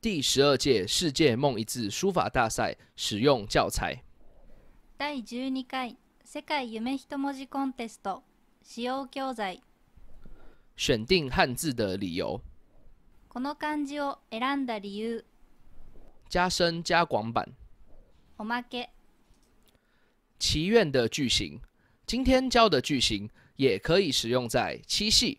第十二届世界梦一字书法大赛使用教材。第十二世界夢一字使用教材。选定汉字的理由。この漢字を選んだ理由。加深加广版。おまけ。祈愿的句型，今天教的句型也可以使用在七系。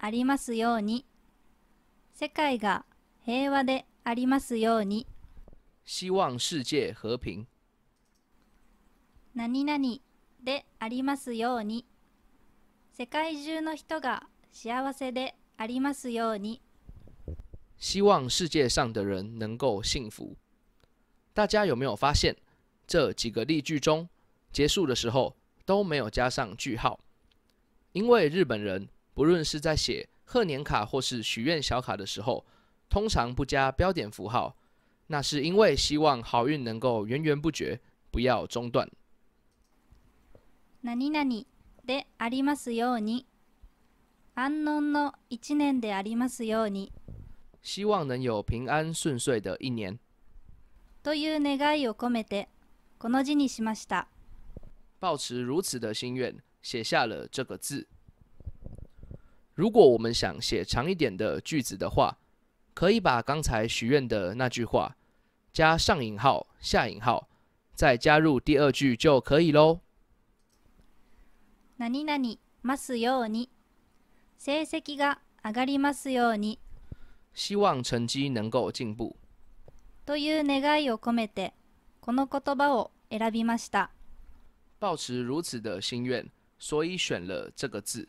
ありますように世界が平和でありますように希望世界和平何々でありますように世界中の人が幸せでありますように希望世界上的人能够幸福。大家有没有发现，这几个例句中结束的时候都没有加上句号？因为日本人不论是在写贺年卡或是许愿小卡的时候，通常不加标点符号，那是因为希望好运能够源源不绝，不要中断。希望能有平安顺遂的一年。抱持如此的心愿，写下了这个字。如果我们想写长一点的句子的话，可以把刚才许愿的那句话加上引号、下引号，再加入第二句就可以喽。希望成绩能够进步。抱持如此的心愿，所以选了这个字。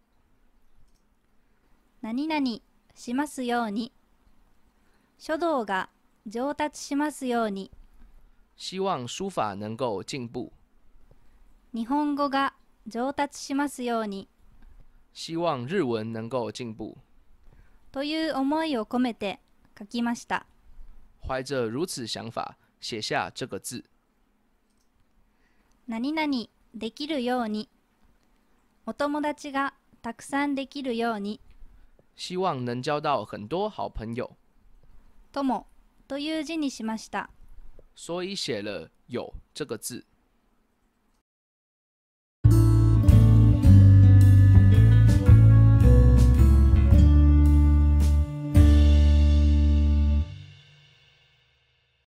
何々しますように書道が上達しますように希望書法能够进步日本語が上達しますように希望日文能够进步という思いを込めて書きました怀着如此想法写下这个字何々できるようにお友達がたくさんできるように希望能交到很多好朋友。という字にしました。所以写了有这个字。